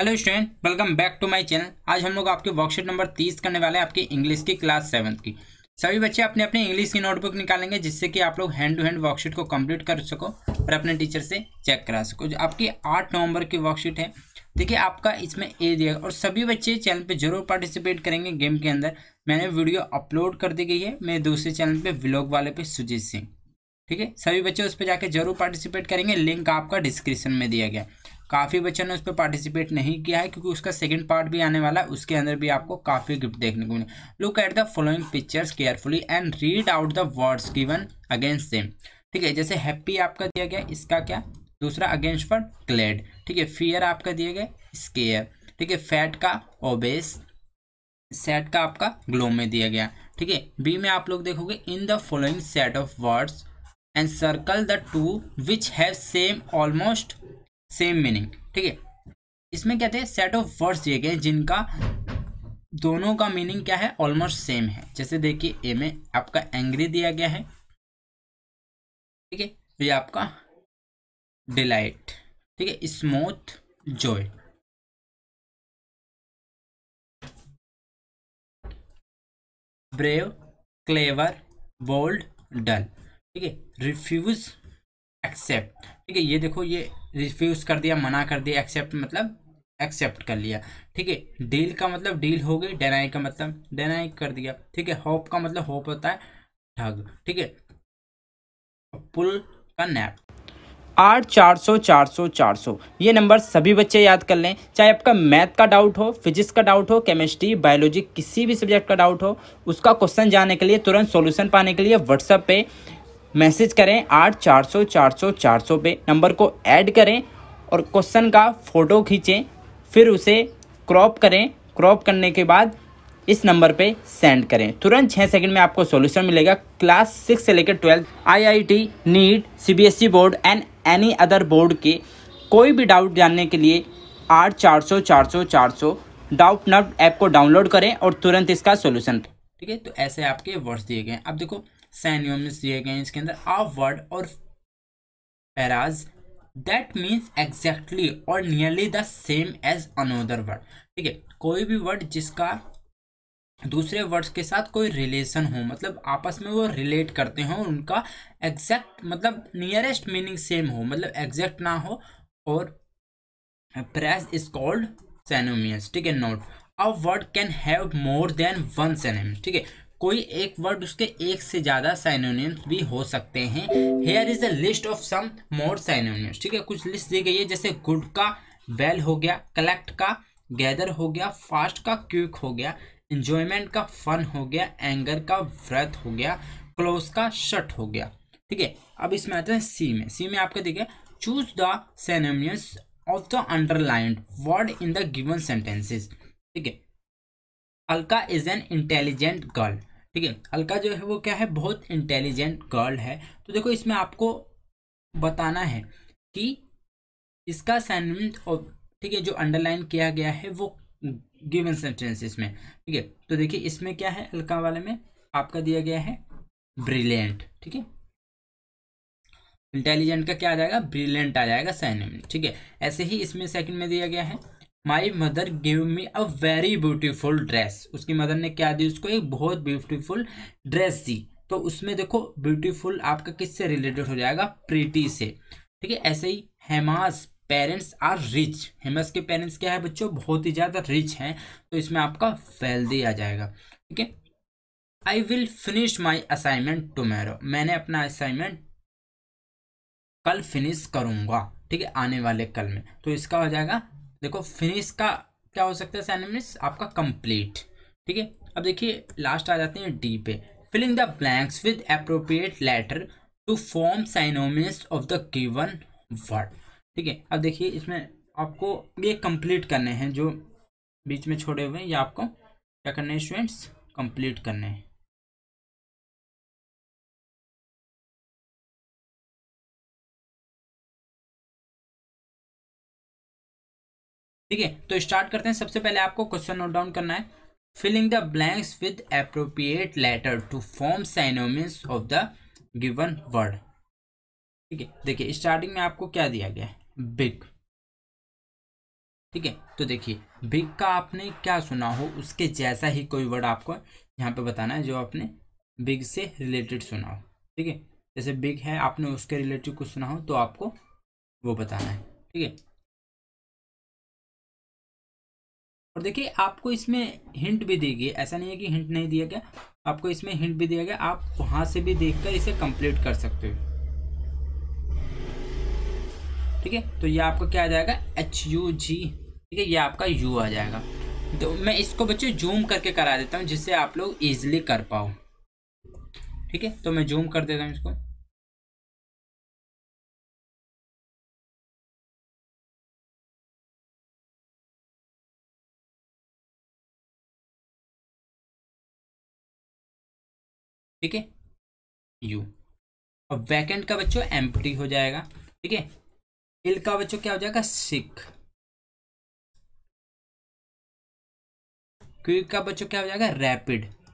hello student welcome back to my channel आज हम लोग आपके वर्कशीट नंबर तीस करने वाले हैं आपके इंग्लिश की क्लास सेवन्थ की सभी बच्चे अपने अपने इंग्लिश की नोटबुक निकालेंगे जिससे कि आप लोग हैंड टू हैंड वर्कशीट को कंप्लीट कर सको और अपने टीचर से चेक करा सको जो आपकी आठ नवंबर की वर्कशीट है देखिए आपका इसमें ए दिया और सभी बच्चे चैनल पर जरूर पार्टिसिपेट करेंगे गेम के अंदर मैंने वीडियो अपलोड कर दी गई है मेरे दूसरे चैनल पर ब्लॉग वाले पे सुजीत सिंह ठीक है सभी बच्चे उस पर जाकर जरूर पार्टिसिपेट करेंगे लिंक आपका डिस्क्रिप्शन में दिया गया काफ़ी बच्चों ने उस पर पार्टिसिपेट नहीं किया है क्योंकि उसका सेकेंड पार्ट भी आने वाला है उसके अंदर भी आपको काफ़ी गिफ्ट देखने को मिले look at the following pictures carefully and read out the words given against same ठीक है जैसे हैप्पी आपका दिया गया इसका क्या दूसरा अगेंस्ट फॉर क्लेड ठीक है फियर आपका दिया गया स्केयर ठीक है फैट का ओबेस सेट का आपका ग्लो में दिया गया ठीक है बी में आप लोग देखोगे in the following set of words and circle the two which have same almost same meaning ठीक है इसमें क्या हैं सेट ऑफ वर्ड्स दिए गए जिनका दोनों का मीनिंग क्या है ऑलमोस्ट सेम है जैसे देखिए ए में आपका एंग्री दिया गया है ठीक है तो ये आपका डिलाइट ठीक है smooth joy brave clever bold dull ठीक है रिफ्यूज एक्सेप्ट ठीक है ये देखो ये रिफ्यूज़ कर दिया मना कर दिया एक्सेप्ट मतलब एक्सेप्ट कर लिया ठीक है डील का मतलब डील हो गई डेनाई का मतलब डेनाई कर दिया ठीक है होप का मतलब होप होता है ठग ठीक है पुल का नैप आठ चार सौ चार सौ चार सौ ये नंबर सभी बच्चे याद कर लें चाहे आपका मैथ का डाउट हो फिजिक्स का डाउट हो केमिस्ट्री बायोलॉजी किसी भी सब्जेक्ट का डाउट हो उसका क्वेश्चन जाने के लिए तुरंत सॉल्यूशन पाने के लिए व्हाट्सएप पे मैसेज करें आठ चार सौ चार सौ चार सौ पे नंबर को ऐड करें और क्वेश्चन का फ़ोटो खींचें फिर उसे क्रॉप करें क्रॉप करने के बाद इस नंबर पे सेंड करें तुरंत छः सेकंड में आपको सॉल्यूशन मिलेगा क्लास सिक्स से लेकर twelfth IIT NEET CBSE e board and any other board के कोई भी डाउट जानने के लिए आठ चार सौ चार सौ चार सौ डाउट नट ऐप को डाउनलोड करें और तुरंत इसका सोल्यूशन ठीक है तो ऐसे आपके वर्ड्स दिए गए अब देखो सैन्योम्स दिए गए इसके अंदर a word or phrase that means exactly or nearly the same as another word ठीक है कोई भी वर्ड जिसका दूसरे वर्ड्स के साथ कोई रिलेशन हो मतलब आपस में वो रिलेट करते हो उनका एग्जैक्ट मतलब नियरेस्ट मीनिंग सेम हो मतलब एग्जैक्ट ना हो और प्रेस इज कॉल्ड सेनोमियस ठीक है note a word can have more than one synonyms ठीक है कोई एक वर्ड उसके एक से ज़्यादा साइनोनियम्स भी हो सकते हैं here is a list of some more synonyms ठीक है कुछ लिस्ट दी गई है जैसे गुड का वेल हो गया कलेक्ट का गैदर हो गया फास्ट का क्यूक हो गया इंजॉयमेंट का फन हो गया एंगर का व्रत हो गया क्लोज का शट हो गया ठीक है अब इसमें आते हैं सी में सी में आपका देखिए choose the synonyms of the underlined word in the given sentences ठीक है Alka is an intelligent girl ठीक है अलका जो है वो क्या है बहुत इंटेलिजेंट गर्ल है तो देखो इसमें आपको बताना है कि इसका सेंटेंस और ठीक है जो अंडरलाइन किया गया है वो गिवन सेंटेंसेस में ठीक है तो देखिए इसमें क्या है अलका वाले में आपका दिया गया है ब्रिलियंट ठीक है इंटेलिजेंट का क्या आ जाएगा ब्रिलियंट आ जाएगा सैनिम ठीक है ऐसे ही इसमें सेकंड में दिया गया है my mother give me a very beautiful dress उसकी मदर ने क्या दी उसको एक बहुत ब्यूटीफुल ड्रेस दी तो उसमें देखो ब्यूटीफुल आपका किससे रिलेटेड हो जाएगा प्रीटी से ठीक है ऐसे ही Hema's parents are rich Hema's के पेरेंट्स क्या है बच्चों बहुत ही ज़्यादा रिच हैं तो इसमें आपका वेल्दी आ जाएगा ठीक है I will finish my assignment tomorrow मैंने अपना असाइनमेंट कल फिनिश करूँगा ठीक है आने वाले कल में तो इसका हो जाएगा देखो फिनिश का क्या हो सकता है सैनमिस आपका कंप्लीट ठीक है अब देखिए लास्ट आ जाते हैं डी पे filling the blanks with appropriate letter to form synonyms of the given word ठीक है अब देखिए इसमें आपको ये कंप्लीट करने हैं जो बीच में छोड़े हुए हैं ये आपको क्या करने हैं स्टूडेंट्स कंप्लीट करने हैं ठीक है तो स्टार्ट करते हैं सबसे पहले आपको क्वेश्चन नोट डाउन करना है filling the blanks with appropriate letter to form synonyms of the given word ठीक है देखिए स्टार्टिंग में आपको क्या दिया गया है बिग ठीक है तो देखिए बिग का आपने क्या सुना हो उसके जैसा ही कोई वर्ड आपको यहाँ पे बताना है जो आपने बिग से रिलेटेड सुना हो ठीक है जैसे बिग है आपने उसके रिलेटेड कुछ सुना हो तो आपको वो बताना है ठीक है और देखिए आपको इसमें हिंट भी दी गई ऐसा नहीं है कि हिंट नहीं दिया गया आपको इसमें हिंट भी दिया गया आप वहाँ से भी देखकर इसे कंप्लीट कर सकते हो ठीक है तो ये आपका क्या आ जाएगा एच यू जी ठीक है ये आपका यू आ जाएगा तो मैं इसको बच्चे जूम करके करा देता हूँ जिससे आप लोग ईजिली कर पाओ ठीक है तो मैं जूम कर देता हूँ इसको ठीक है यू और वैकेंट का बच्चों एम हो जाएगा ठीक है इल का बच्चों क्या हो जाएगा सिक क्यू का बच्चों क्या हो जाएगा रैपिड